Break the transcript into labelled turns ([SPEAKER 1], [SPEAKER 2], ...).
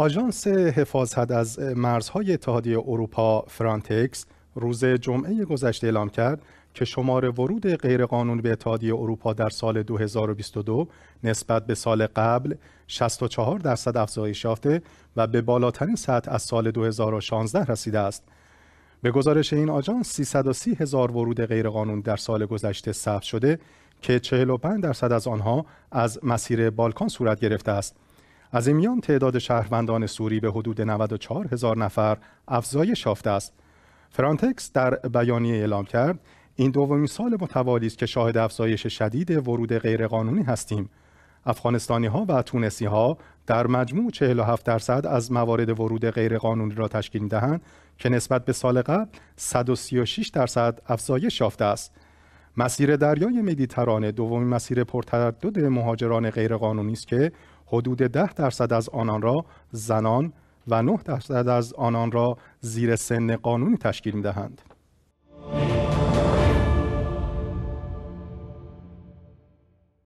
[SPEAKER 1] آژانس حفاظت از مرزهای اتحادیه اروپا فرانتکس روز جمعه گذشته اعلام کرد که شمار ورود غیرقانونی به اتحادیه اروپا در سال 2022 نسبت به سال قبل 64 درصد افزایش یافته و به بالاترین سطح از سال 2016 رسیده است. به گزارش این آژانس 330 هزار ورود غیرقانونی در سال گذشته ثبت شده که 45 درصد از آنها از مسیر بالکان صورت گرفته است. از این میان تعداد شهروندان سوری به حدود 94 هزار نفر افزایش یافته است فرانتکس در بیانیه اعلام کرد این دومین سال متوالی است که شاهد افزایش شدید ورود غیرقانونی هستیم افغانستانی ها و تونسی ها در مجموع 47 درصد از موارد ورود غیرقانونی را تشکیل دهند که نسبت به سال قبل 136 درصد افزایش یافته است. مسیر دریای مدیترانه دومین مسیر پرتردد مهاجران غیرقانونی است که حدود 10 درصد از آنان را زنان و 9 درصد از آنان را زیر سن قانونی تشکیل میدهند.